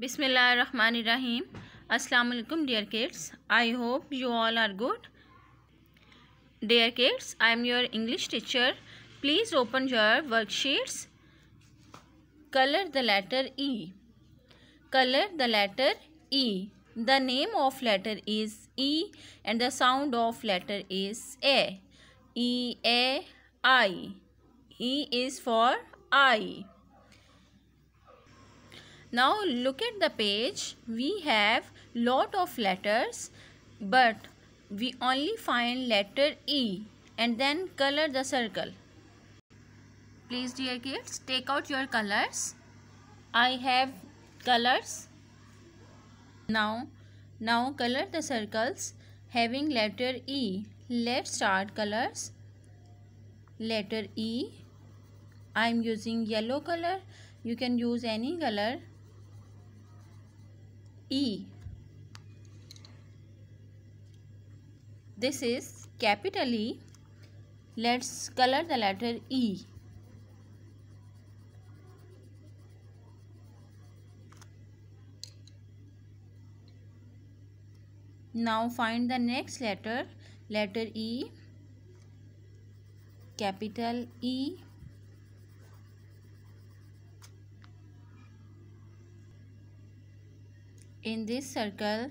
बिसमीम् अल्लाम dear kids I hope you all are good dear kids I am your English teacher please open your worksheets colour the letter E colour the letter E the name of letter is E and the sound of letter is eh E eh I E is for I Now look at the page. We have lot of letters but we only find letter E and then color the circle. Please dear kids take out your colors. I have colors. Now, now color the circles having letter E. Let's start colors. Letter E. I am using yellow color. You can use any color. E. This is capital E. Let's color the letter E. Now find the next letter, letter E, capital E. In this circle,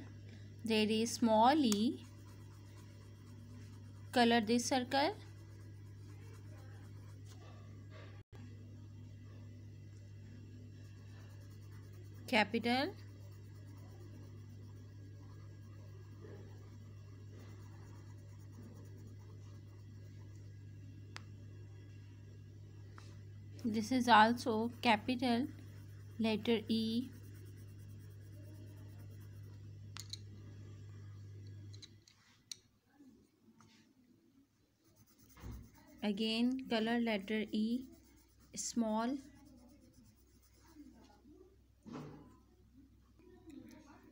there is small e. Color this circle. Capital. This is also capital letter E again color letter E small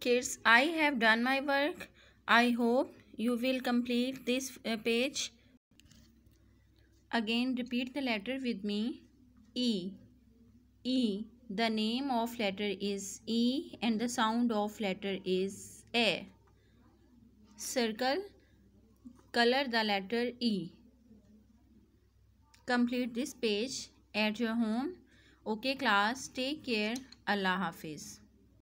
kids I have done my work I hope you will complete this uh, page again repeat the letter with me E E the name of letter is E and the sound of letter is A circle color the letter E complete this page at your home okay class take care allah hafiz